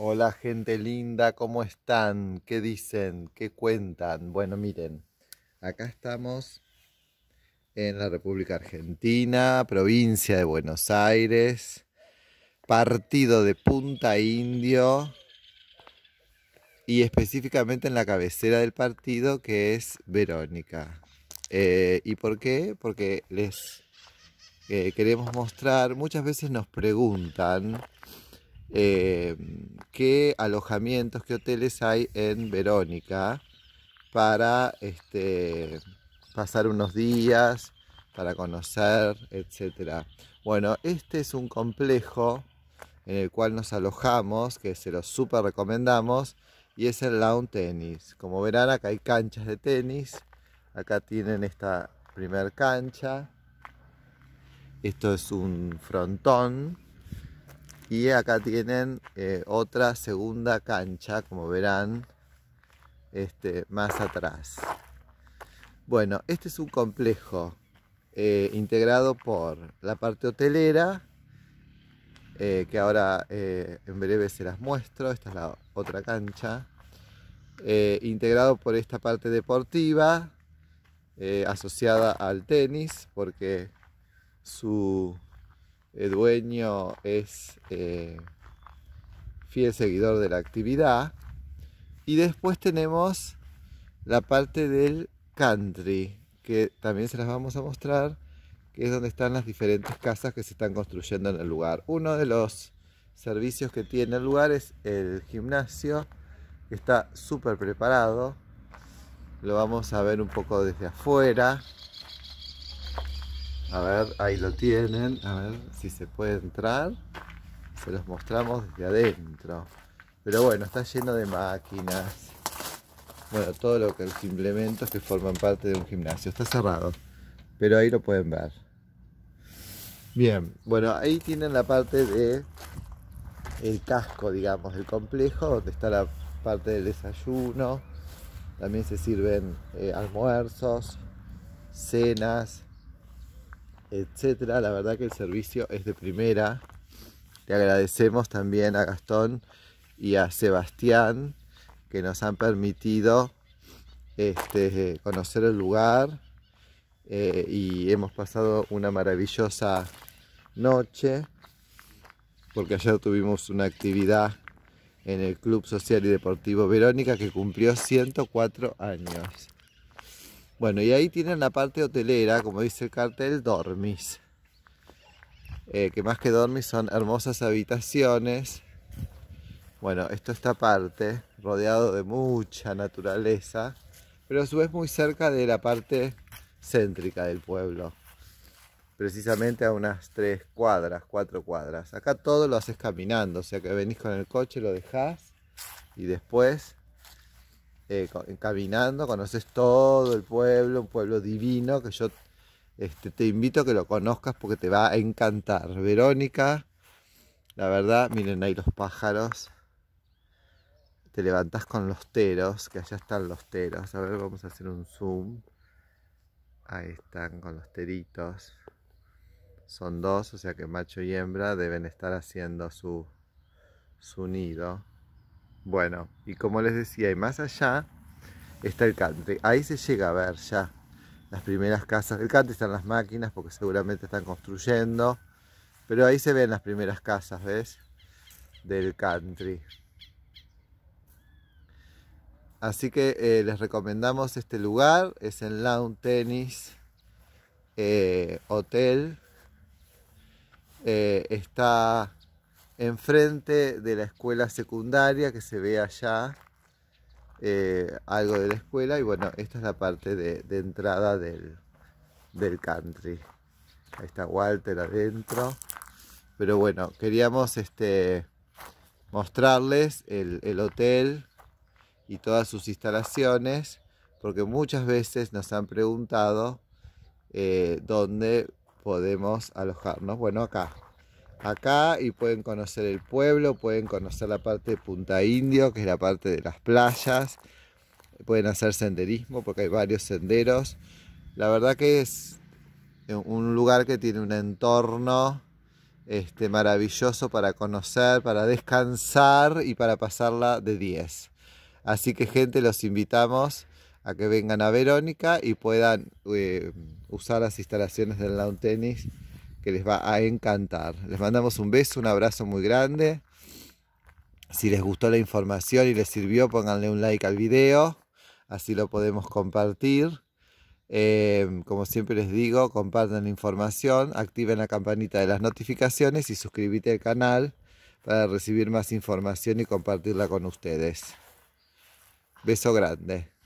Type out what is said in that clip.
Hola gente linda, ¿cómo están? ¿Qué dicen? ¿Qué cuentan? Bueno, miren, acá estamos en la República Argentina, provincia de Buenos Aires, partido de Punta Indio y específicamente en la cabecera del partido que es Verónica. Eh, ¿Y por qué? Porque les eh, queremos mostrar, muchas veces nos preguntan, eh, qué alojamientos, qué hoteles hay en Verónica para este, pasar unos días, para conocer, etc. Bueno, este es un complejo en el cual nos alojamos, que se lo súper recomendamos, y es el lawn Tennis. Como verán, acá hay canchas de tenis. Acá tienen esta primer cancha. Esto es un frontón y acá tienen eh, otra segunda cancha, como verán, este, más atrás. Bueno, este es un complejo eh, integrado por la parte hotelera, eh, que ahora en breve se las muestro, esta es la otra cancha, integrado por esta parte deportiva, asociada al tenis, porque su el dueño es eh, fiel seguidor de la actividad. Y después tenemos la parte del country, que también se las vamos a mostrar, que es donde están las diferentes casas que se están construyendo en el lugar. Uno de los servicios que tiene el lugar es el gimnasio, que está súper preparado. Lo vamos a ver un poco desde afuera. A ver, ahí lo tienen. A ver si se puede entrar. Se los mostramos desde adentro. Pero bueno, está lleno de máquinas. Bueno, todo lo que los implementos que forman parte de un gimnasio. Está cerrado. Pero ahí lo pueden ver. Bien, bueno, ahí tienen la parte de el casco, digamos, del complejo, donde está la parte del desayuno. También se sirven eh, almuerzos, cenas, etcétera. La verdad que el servicio es de primera. Le agradecemos también a Gastón y a Sebastián que nos han permitido este, conocer el lugar eh, y hemos pasado una maravillosa noche porque ayer tuvimos una actividad en el Club Social y Deportivo Verónica que cumplió 104 años. Bueno, y ahí tienen la parte hotelera, como dice el cartel, dormis. Eh, que más que dormis son hermosas habitaciones. Bueno, esto esta parte, rodeado de mucha naturaleza, pero a su vez muy cerca de la parte céntrica del pueblo. Precisamente a unas tres cuadras, cuatro cuadras. Acá todo lo haces caminando, o sea que venís con el coche, lo dejás y después eh, caminando, conoces todo el pueblo, un pueblo divino que yo este, te invito a que lo conozcas porque te va a encantar. Verónica, la verdad, miren ahí los pájaros. Te levantás con los teros, que allá están los teros. A ver, vamos a hacer un zoom. Ahí están con los teritos. Son dos, o sea que macho y hembra deben estar haciendo su, su nido. Bueno, y como les decía, y más allá está el country. Ahí se llega a ver ya las primeras casas. El country están las máquinas porque seguramente están construyendo. Pero ahí se ven las primeras casas, ¿ves? Del country. Así que eh, les recomendamos este lugar. Es en Lawn Tennis eh, Hotel. Eh, está enfrente de la escuela secundaria que se ve allá eh, algo de la escuela y bueno esta es la parte de, entrada del, country ahí está Walter adentro pero bueno queríamos este, mostrarles el, hotel y todas sus instalaciones porque muchas veces nos han preguntado eh, dónde podemos alojarnos bueno acá acá y pueden conocer el pueblo, pueden conocer la parte de Punta Indio, que es la parte de las playas, pueden hacer senderismo porque hay varios senderos. La verdad que es un lugar que tiene un entorno este, maravilloso para conocer, para descansar y para pasarla de 10. Así que gente, los invitamos a que vengan a Verónica y puedan eh, usar las instalaciones del lawn tenis les va a encantar. Les mandamos un beso, un abrazo muy grande. Si les gustó la información y les sirvió, pónganle un like al video, así lo podemos compartir. Em, como siempre les digo, compartan la información, activen la campanita de las notificaciones y suscríbete al canal para recibir más información y compartirla con ustedes. Beso grande.